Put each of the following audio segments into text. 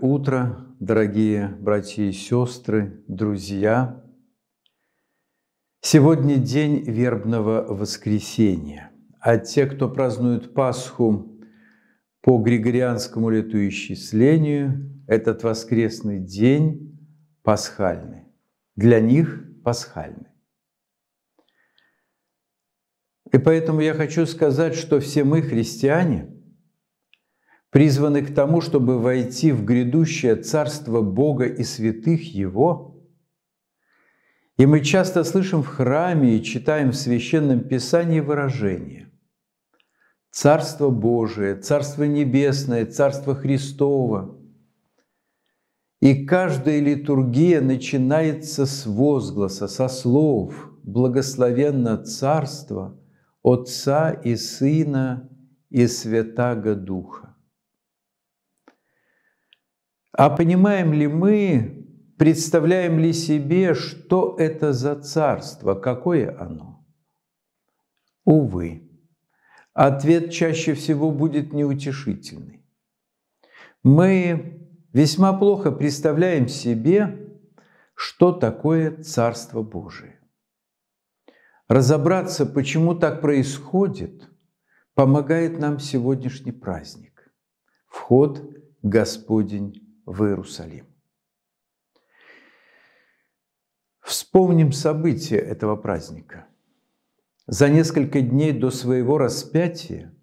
утро, дорогие братья и сестры, друзья! Сегодня день вербного воскресения. А те, кто празднует Пасху по григорианскому летоисчислению, этот воскресный день пасхальный. Для них пасхальный. И поэтому я хочу сказать, что все мы, христиане – призваны к тому, чтобы войти в грядущее Царство Бога и святых Его? И мы часто слышим в храме и читаем в Священном Писании выражение «Царство Божие», «Царство Небесное», «Царство Христово». И каждая литургия начинается с возгласа, со слов «Благословенно Царство Отца и Сына и Святаго Духа». А понимаем ли мы, представляем ли себе, что это за царство, какое оно? Увы, ответ чаще всего будет неутешительный. Мы весьма плохо представляем себе, что такое Царство Божие. Разобраться, почему так происходит, помогает нам сегодняшний праздник – вход Господень в Иерусалим. Вспомним события этого праздника. За несколько дней до своего распятия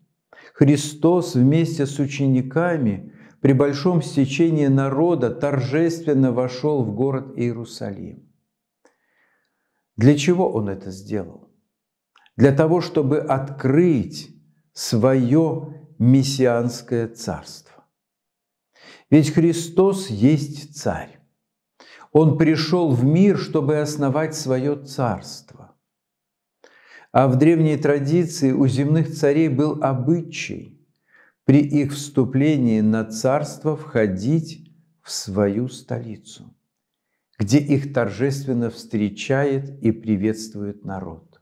Христос вместе с учениками при большом стечении народа торжественно вошел в город Иерусалим. Для чего он это сделал? Для того, чтобы открыть свое мессианское царство. Ведь Христос есть Царь. Он пришел в мир, чтобы основать свое царство. А в древней традиции у земных царей был обычай при их вступлении на царство входить в свою столицу, где их торжественно встречает и приветствует народ.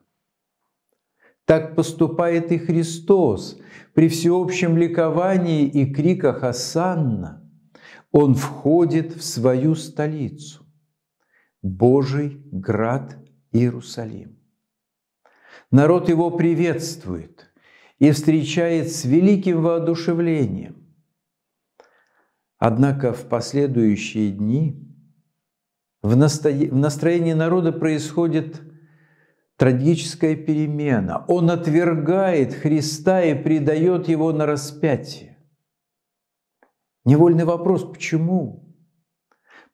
Так поступает и Христос при всеобщем ликовании и криках «Осанна!» он входит в свою столицу, Божий град Иерусалим. Народ его приветствует и встречает с великим воодушевлением. Однако в последующие дни в настроении народа происходит трагическая перемена. Он отвергает Христа и предает его на распятие. Невольный вопрос, почему?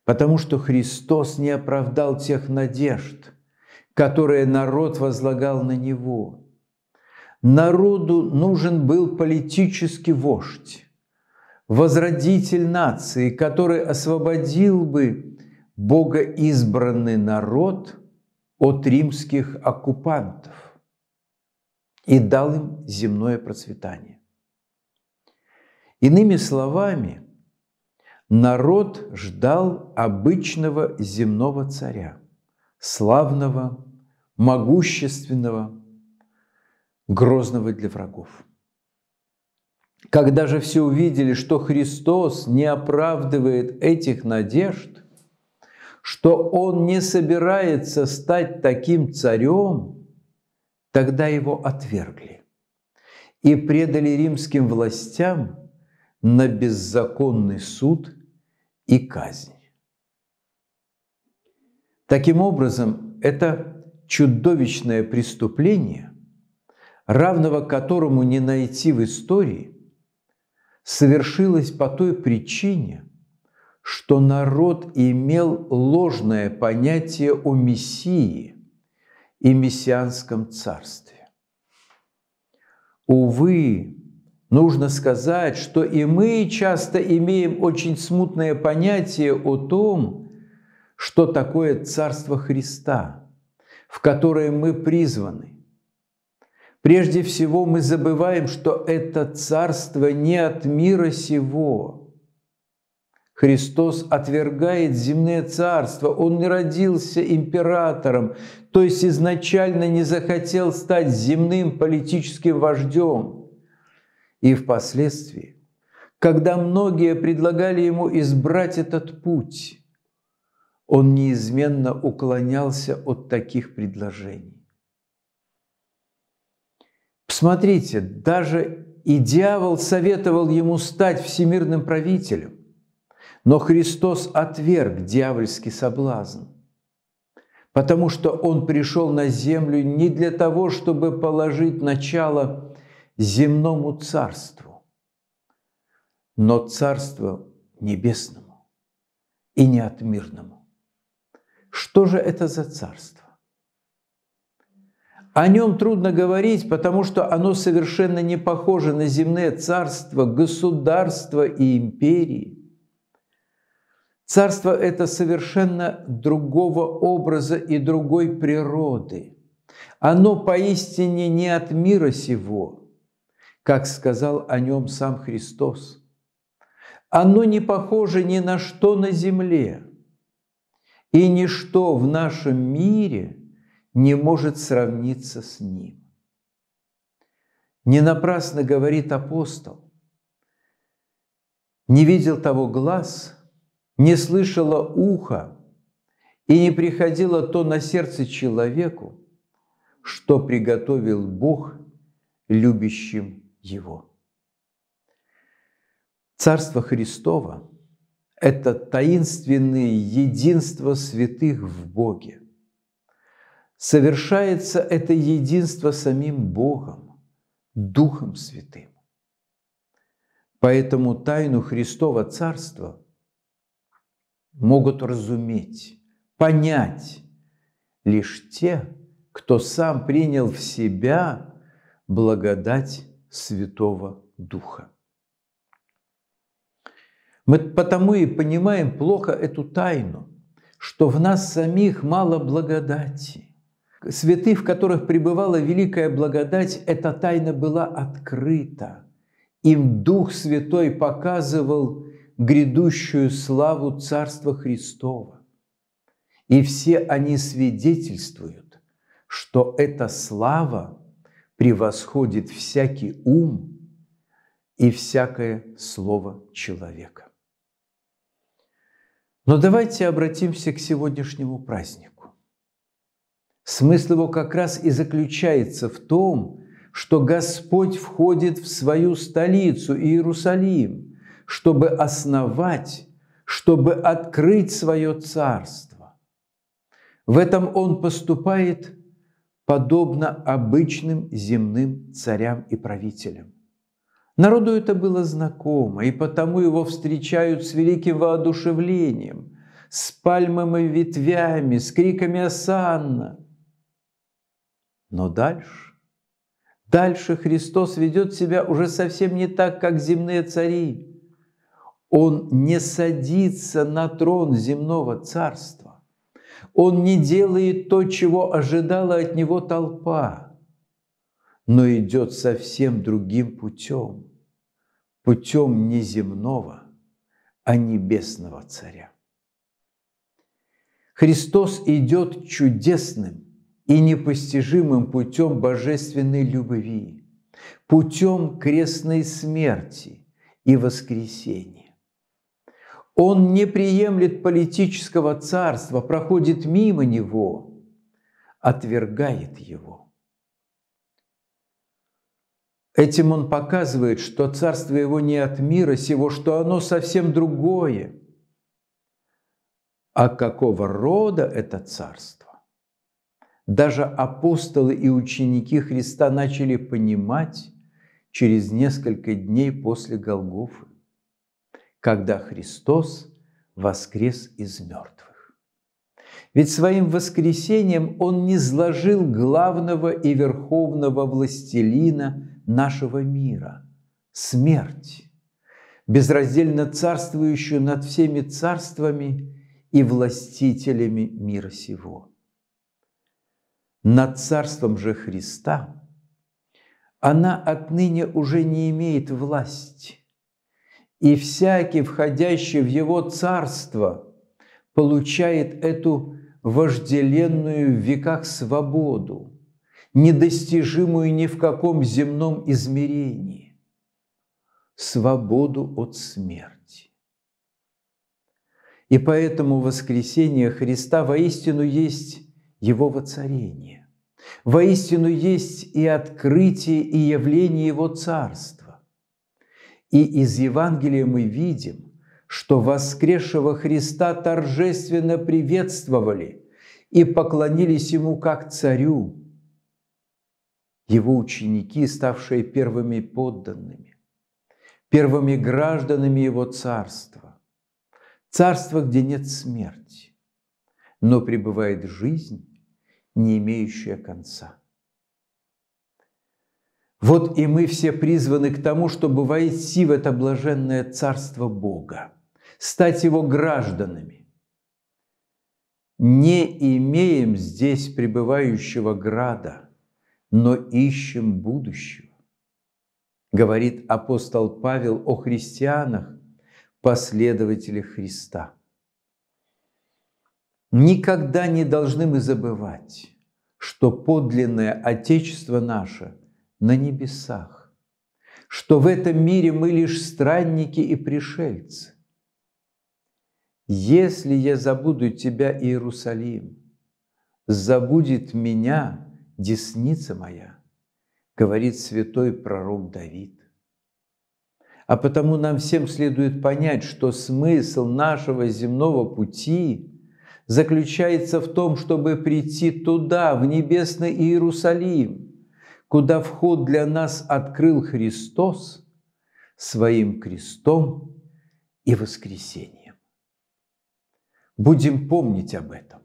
Потому что Христос не оправдал тех надежд, которые народ возлагал на Него. Народу нужен был политический вождь, возродитель нации, который освободил бы богоизбранный народ от римских оккупантов и дал им земное процветание. Иными словами, народ ждал обычного земного царя, славного, могущественного, грозного для врагов. Когда же все увидели, что Христос не оправдывает этих надежд, что Он не собирается стать таким царем, тогда его отвергли и предали римским властям – на беззаконный суд и казнь. Таким образом, это чудовищное преступление, равного которому не найти в истории, совершилось по той причине, что народ имел ложное понятие о Мессии и мессианском царстве. Увы, Нужно сказать, что и мы часто имеем очень смутное понятие о том, что такое Царство Христа, в которое мы призваны. Прежде всего мы забываем, что это Царство не от мира сего. Христос отвергает земное царство, Он не родился императором, то есть изначально не захотел стать земным политическим вождем – и впоследствии, когда многие предлагали ему избрать этот путь, он неизменно уклонялся от таких предложений. Посмотрите, даже и дьявол советовал ему стать всемирным правителем, но Христос отверг дьявольский соблазн – потому что Он пришел на землю не для того, чтобы положить начало земному царству, но царству небесному и не от мирному. Что же это за царство? О нем трудно говорить, потому что оно совершенно не похоже на земные царства, государства и империи. Царство – это совершенно другого образа и другой природы. Оно поистине не от мира сего – как сказал о нем сам Христос. Оно не похоже ни на что на земле, и ничто в нашем мире не может сравниться с ним. Не напрасно говорит апостол, не видел того глаз, не слышало ухо, и не приходило то на сердце человеку, что приготовил Бог любящим его. Царство Христово – это таинственное единство святых в Боге. Совершается это единство самим Богом, Духом Святым. Поэтому тайну Христова Царства могут разуметь, понять лишь те, кто сам принял в себя благодать Святого Духа. Мы потому и понимаем плохо эту тайну, что в нас самих мало благодати. Святых, в которых пребывала великая благодать, эта тайна была открыта. Им Дух Святой показывал грядущую славу Царства Христова. И все они свидетельствуют, что эта слава превосходит всякий ум и всякое слово человека. Но давайте обратимся к сегодняшнему празднику. Смысл его как раз и заключается в том, что Господь входит в свою столицу Иерусалим, чтобы основать, чтобы открыть свое царство. В этом Он поступает подобно обычным земным царям и правителям. Народу это было знакомо, и потому его встречают с великим воодушевлением, с пальмами ветвями, с криками «Осанна!». Но дальше, дальше Христос ведет себя уже совсем не так, как земные цари. Он не садится на трон земного царства он не делает то, чего ожидала от него толпа, но идет совсем другим путем, путем не земного, а небесного царя. Христос идет чудесным и непостижимым путем божественной любви, путем крестной смерти и воскресения. Он не приемлет политического царства, проходит мимо него, отвергает его. Этим он показывает, что царство его не от мира сего, что оно совсем другое. А какого рода это царство? Даже апостолы и ученики Христа начали понимать через несколько дней после Голгофы когда Христос воскрес из мертвых. Ведь своим воскресением Он не сложил главного и верховного властелина нашего мира – смерть, безраздельно царствующую над всеми царствами и властителями мира сего. Над царством же Христа она отныне уже не имеет власти, и всякий, входящий в его царство, получает эту вожделенную в веках свободу, недостижимую ни в каком земном измерении, свободу от смерти. И поэтому воскресение Христа воистину есть Его воцарение, воистину есть и открытие, и явление Его Царства. И из Евангелия мы видим, что воскресшего Христа торжественно приветствовали и поклонились Ему как Царю, Его ученики, ставшие первыми подданными, первыми гражданами Его Царства, Царства, где нет смерти, но пребывает жизнь, не имеющая конца. Вот и мы все призваны к тому, чтобы войти в это блаженное царство Бога, стать его гражданами. Не имеем здесь пребывающего града, но ищем будущего. Говорит апостол Павел о христианах, последователях Христа. Никогда не должны мы забывать, что подлинное Отечество наше – на небесах, что в этом мире мы лишь странники и пришельцы. Если я забуду тебя, Иерусалим, забудет меня десница моя, говорит святой пророк Давид. А потому нам всем следует понять, что смысл нашего земного пути заключается в том, чтобы прийти туда, в небесный Иерусалим – куда вход для нас открыл Христос своим крестом и воскресением. Будем помнить об этом.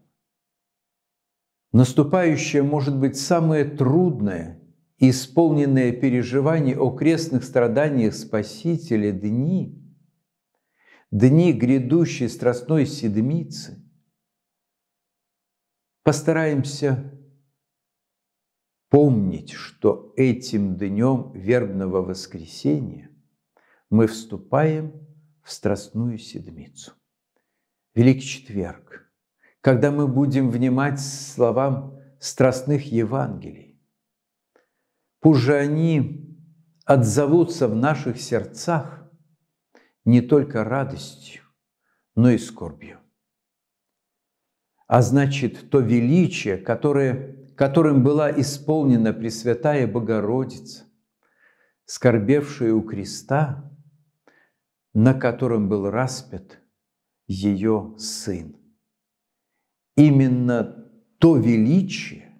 Наступающее может быть самое трудное и исполненное переживание о крестных страданиях Спасителя дни, дни грядущей страстной седмицы. Постараемся помнить, что этим днем вербного воскресения мы вступаем в Страстную Седмицу. Великий четверг, когда мы будем внимать словам страстных Евангелий. Пусть же они отзовутся в наших сердцах не только радостью, но и скорбью. А значит, то величие, которое которым была исполнена Пресвятая Богородица, скорбевшая у креста, на котором был распят ее сын. Именно то величие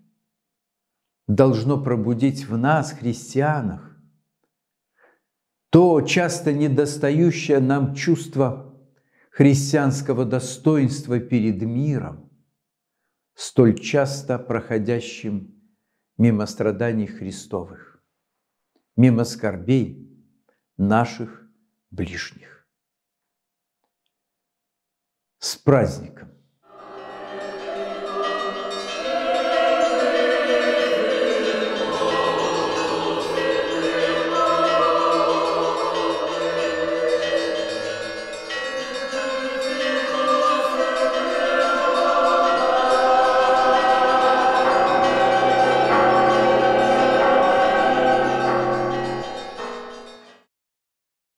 должно пробудить в нас, христианах, то часто недостающее нам чувство христианского достоинства перед миром, столь часто проходящим мимо страданий Христовых, мимо скорбей наших ближних. С праздником!